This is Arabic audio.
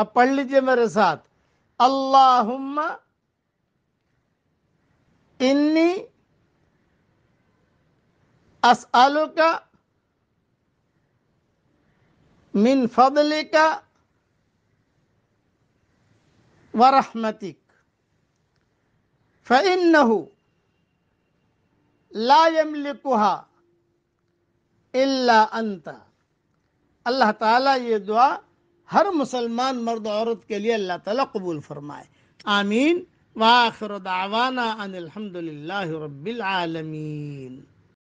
اب پڑھ لیجئے میرے ساتھ اللہم انی اسألوکا من فضلکا ورحمتک فَإِنَّهُ لَا يَمْلِكُهَا إِلَّا أَنْتَ اللہ تعالیٰ یہ دعا हर मुसलमान मर्द औरत के लिए अल्लाह ताला कबूल फरमाए आमीन वाखर दावाना अनिलहमदिल्ला रबालमीन